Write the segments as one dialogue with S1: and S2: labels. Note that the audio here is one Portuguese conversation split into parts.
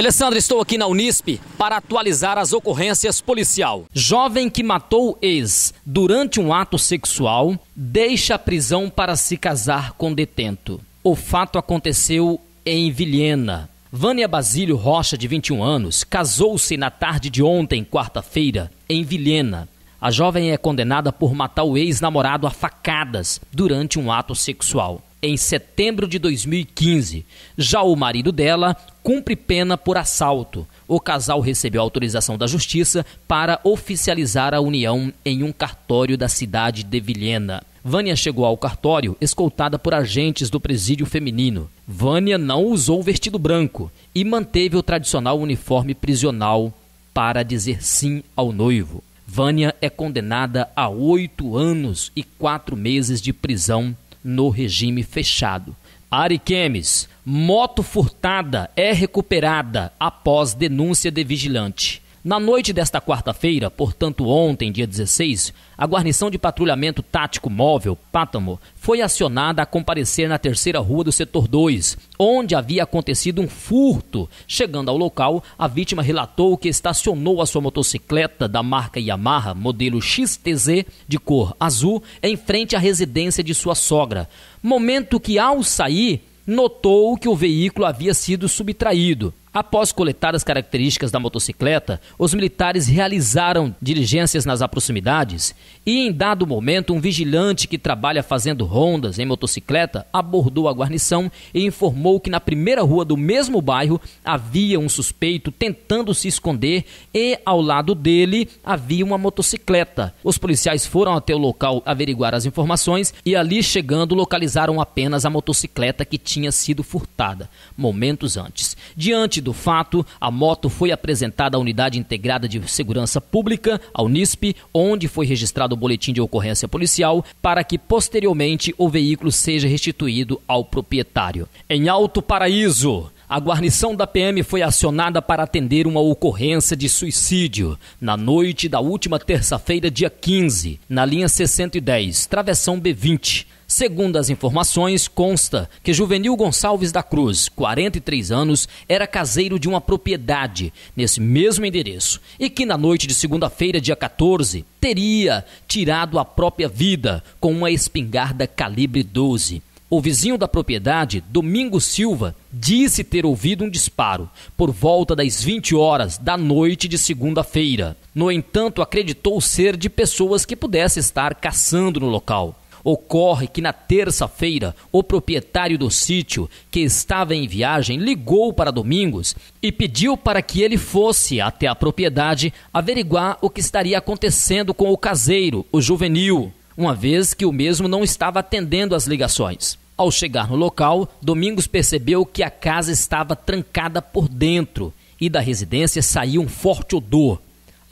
S1: Alessandra, estou aqui na Unisp para atualizar as ocorrências policial. Jovem que matou ex durante um ato sexual deixa a prisão para se casar com detento. O fato aconteceu em Vilhena. Vânia Basílio Rocha, de 21 anos, casou-se na tarde de ontem, quarta-feira, em Vilhena. A jovem é condenada por matar o ex-namorado a facadas durante um ato sexual em setembro de 2015. Já o marido dela cumpre pena por assalto. O casal recebeu autorização da justiça para oficializar a união em um cartório da cidade de Vilhena. Vânia chegou ao cartório escoltada por agentes do presídio feminino. Vânia não usou o vestido branco e manteve o tradicional uniforme prisional para dizer sim ao noivo. Vânia é condenada a oito anos e quatro meses de prisão no regime fechado. Ariquemes, moto furtada é recuperada após denúncia de vigilante. Na noite desta quarta-feira, portanto ontem, dia 16, a guarnição de patrulhamento tático móvel, Pátamo, foi acionada a comparecer na terceira rua do setor 2, onde havia acontecido um furto. Chegando ao local, a vítima relatou que estacionou a sua motocicleta da marca Yamaha, modelo XTZ, de cor azul, em frente à residência de sua sogra. Momento que, ao sair, notou que o veículo havia sido subtraído. Após coletar as características da motocicleta, os militares realizaram diligências nas proximidades e, em dado momento, um vigilante que trabalha fazendo rondas em motocicleta abordou a guarnição e informou que na primeira rua do mesmo bairro havia um suspeito tentando se esconder e, ao lado dele, havia uma motocicleta. Os policiais foram até o local averiguar as informações e, ali chegando, localizaram apenas a motocicleta que tinha sido furtada momentos antes. Diante do fato, a moto foi apresentada à Unidade Integrada de Segurança Pública, a Unisp, onde foi registrado o boletim de ocorrência policial, para que posteriormente o veículo seja restituído ao proprietário. Em Alto Paraíso, a guarnição da PM foi acionada para atender uma ocorrência de suicídio na noite da última terça-feira, dia 15, na linha 610, travessão B20. Segundo as informações, consta que Juvenil Gonçalves da Cruz, 43 anos, era caseiro de uma propriedade nesse mesmo endereço e que na noite de segunda-feira, dia 14, teria tirado a própria vida com uma espingarda calibre 12. O vizinho da propriedade, Domingo Silva, disse ter ouvido um disparo por volta das 20 horas da noite de segunda-feira. No entanto, acreditou ser de pessoas que pudessem estar caçando no local. Ocorre que na terça-feira, o proprietário do sítio, que estava em viagem, ligou para Domingos e pediu para que ele fosse até a propriedade averiguar o que estaria acontecendo com o caseiro, o juvenil, uma vez que o mesmo não estava atendendo as ligações. Ao chegar no local, Domingos percebeu que a casa estava trancada por dentro e da residência saiu um forte odor.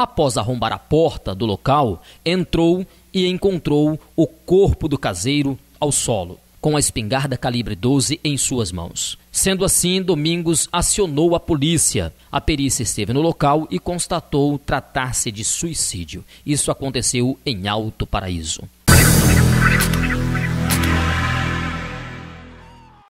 S1: Após arrombar a porta do local, entrou e encontrou o corpo do caseiro ao solo, com a espingarda calibre 12 em suas mãos. Sendo assim, Domingos acionou a polícia. A perícia esteve no local e constatou tratar-se de suicídio. Isso aconteceu em Alto Paraíso.